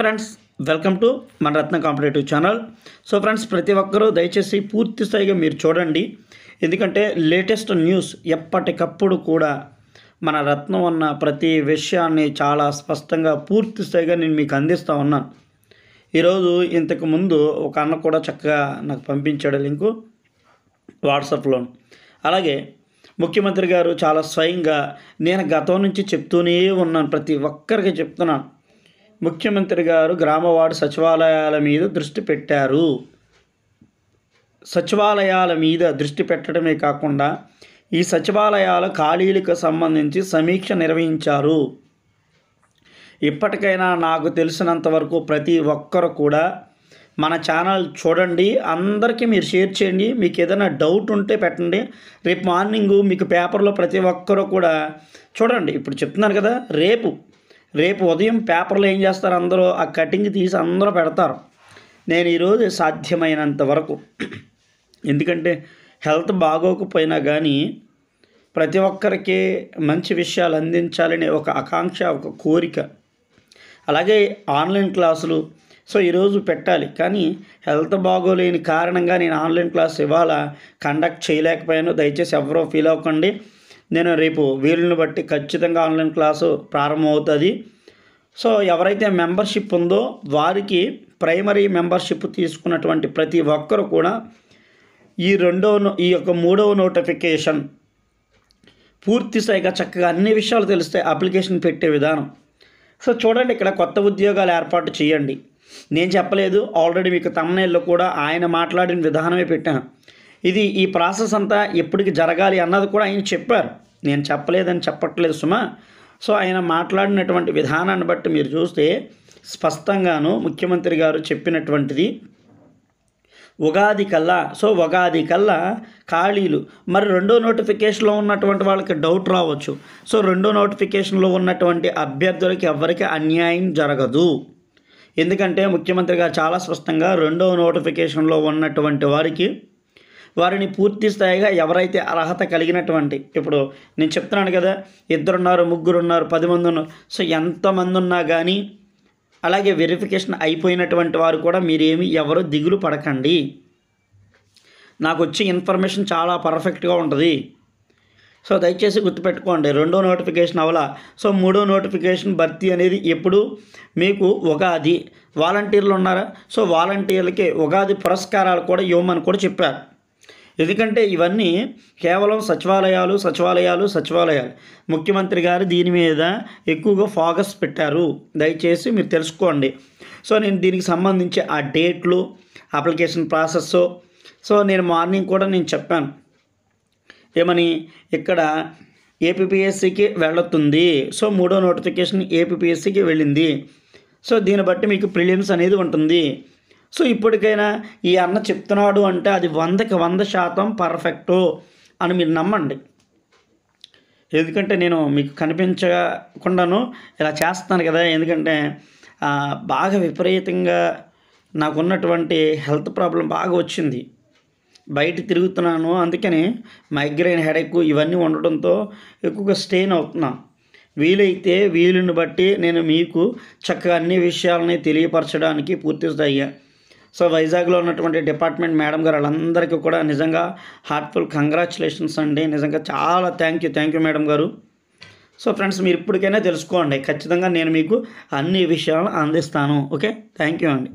friends welcome to మన Ratna competitive channel so friends ప్రతి ఒక్కరూ దయచేసి పూర్తి స్థాయిగా మీరు చూడండి ఎందుకంటే లేటెస్ట్ న్యూస్ ఎప్పటికప్పుడు కూడా మన రత్నం ఉన్న ప్రతి విషయాన్ని చాలా స్పష్టంగా పూర్తి స్థాయిగా నేను మీకు అందిస్తూ ఉన్నాను ఈరోజు ఇంతకు ముందు ఒక అన్న కూడా చక్కగా నాకు పంపించాడు లింకు వాట్సాప్లో అలాగే ముఖ్యమంత్రి గారు చాలా స్వయంగా నేను గతం నుంచి చెప్తూనే ఉన్నాను ప్రతి ఒక్కరికి చెప్తున్నాను ముఖ్యమంత్రి గారు గ్రామవాడు సచివాలయాల మీద దృష్టి పెట్టారు సచివాలయాల మీద దృష్టి పెట్టడమే కాకుండా ఈ సచివాలయాల ఖాళీలకు సంబంధించి సమీక్ష నిర్వహించారు ఇప్పటికైనా నాకు తెలిసినంతవరకు ప్రతి ఒక్కరు కూడా మన ఛానల్ చూడండి అందరికీ మీరు షేర్ చేయండి మీకు ఏదైనా డౌట్ ఉంటే పెట్టండి రేపు మార్నింగ్ మీకు పేపర్లో ప్రతి ఒక్కరు కూడా చూడండి ఇప్పుడు చెప్తున్నాను కదా రేపు రేపు ఉదయం పేపర్లో ఏం చేస్తారు అందరూ ఆ కటింగ్ తీసి అందరూ పెడతారు నేను ఈరోజు సాధ్యమైనంత వరకు ఎందుకంటే హెల్త్ బాగోకపోయినా కానీ ప్రతి ఒక్కరికి మంచి విషయాలు అందించాలనే ఒక ఆకాంక్ష ఒక కోరిక అలాగే ఆన్లైన్ క్లాసులు సో ఈరోజు పెట్టాలి కానీ హెల్త్ బాగోలేని కారణంగా నేను ఆన్లైన్ క్లాస్ ఇవాళ కండక్ట్ చేయలేకపోయాను దయచేసి ఎవరో ఫీల్ అవ్వకండి నేను రేపు వీలుని బట్టి ఖచ్చితంగా ఆన్లైన్ క్లాసు ప్రారంభమవుతుంది సో ఎవరైతే మెంబర్షిప్ ఉందో వారికి ప్రైమరీ మెంబర్షిప్ తీసుకున్నటువంటి ప్రతి ఒక్కరు కూడా ఈ రెండవ ఈ యొక్క మూడవ నోటిఫికేషన్ పూర్తి స్థాయిగా చక్కగా అన్ని విషయాలు తెలిస్తే అప్లికేషన్ పెట్టే విధానం సో చూడండి ఇక్కడ కొత్త ఉద్యోగాలు ఏర్పాటు చేయండి నేను చెప్పలేదు ఆల్రెడీ మీకు తమ్మనేళ్ళు కూడా ఆయన మాట్లాడిన విధానమే పెట్టాను ఇది ఈ ప్రాసెస్ అంతా ఎప్పటికి జరగాలి అన్నది కూడా ఆయన చెప్పారు నేను చెప్పలేదని చెప్పట్లేదు సుమా సో ఆయన మాట్లాడినటువంటి విధానాన్ని బట్టి మీరు చూస్తే స్పష్టంగాను ముఖ్యమంత్రి గారు చెప్పినటువంటిది ఉగాది కల్లా సో ఉగాది కల్లా ఖాళీలు మరి రెండో నోటిఫికేషన్లో ఉన్నటువంటి వాళ్ళకి డౌట్ రావచ్చు సో రెండో నోటిఫికేషన్లో ఉన్నటువంటి అభ్యర్థులకి ఎవరికి అన్యాయం జరగదు ఎందుకంటే ముఖ్యమంత్రి గారు చాలా స్పష్టంగా రెండో నోటిఫికేషన్లో ఉన్నటువంటి వారికి వారిని పూర్తి స్థాయిగా ఎవరైతే అర్హత కలిగినటువంటి ఇప్పుడు నేను చెప్తున్నాను కదా ఇద్దరున్నారు ముగ్గురున్నారు పది మంది ఉన్నారు సో ఎంతమంది ఉన్నా కానీ అలాగే వెరిఫికేషన్ అయిపోయినటువంటి వారు కూడా మీరేమి ఎవరు దిగులు పడకండి నాకు వచ్చే ఇన్ఫర్మేషన్ చాలా పర్ఫెక్ట్గా ఉంటుంది సో దయచేసి గుర్తుపెట్టుకోండి రెండో నోటిఫికేషన్ అవలా సో మూడో నోటిఫికేషన్ భర్తీ అనేది ఎప్పుడు మీకు ఉగాది వాలంటీర్లు ఉన్నారా సో వాలంటీర్లకి ఉగాది పురస్కారాలు కూడా ఇవ్వమని కూడా చెప్పారు ఎందుకంటే ఇవన్నీ కేవలం సచివాలయాలు సచివాలయాలు సచివాలయాలు ముఖ్యమంత్రి గారు దీని మీద ఎక్కువగా ఫోకస్ పెట్టారు దయచేసి మీరు తెలుసుకోండి సో నేను దీనికి సంబంధించి ఆ డేట్లు అప్లికేషన్ ప్రాసెస్ సో నేను మార్నింగ్ కూడా నేను చెప్పాను ఏమని ఇక్కడ ఏపీఎస్సికి వెళ్ళొస్తుంది సో మూడో నోటిఫికేషన్ ఏపీఎస్సికి వెళ్ళింది సో దీన్ని బట్టి మీకు ప్రిలిమ్స్ అనేది ఉంటుంది సో ఇప్పటికైనా ఈ అన్న చెప్తున్నాడు అంటే అది వందకి వంద శాతం పర్ఫెక్టు అని మీరు నమ్మండి ఎందుకంటే నేను మీకు కనిపించకుండాను ఇలా చేస్తాను కదా ఎందుకంటే బాగా విపరీతంగా నాకున్నటువంటి హెల్త్ ప్రాబ్లం బాగా వచ్చింది బయట తిరుగుతున్నాను అందుకని మైగ్రైన్ హెడేక్ ఇవన్నీ ఉండడంతో ఎక్కువగా స్టెయిన్ అవుతున్నాను వీలైతే వీలుని బట్టి నేను మీకు చక్కగా అన్ని విషయాలని తెలియపరచడానికి పూర్తి స్థాయి సో వైజాగ్లో ఉన్నటువంటి డిపార్ట్మెంట్ మేడం గారు వాళ్ళందరికీ కూడా నిజంగా హార్ట్ఫుల్ కంగ్రాచులేషన్స్ అండి నిజంగా చాలా thank you thank you madam గారు సో ఫ్రెండ్స్ మీరు ఇప్పటికైనా తెలుసుకోండి ఖచ్చితంగా నేను మీకు అన్ని విషయాలను అందిస్తాను ఓకే థ్యాంక్ యూ అండి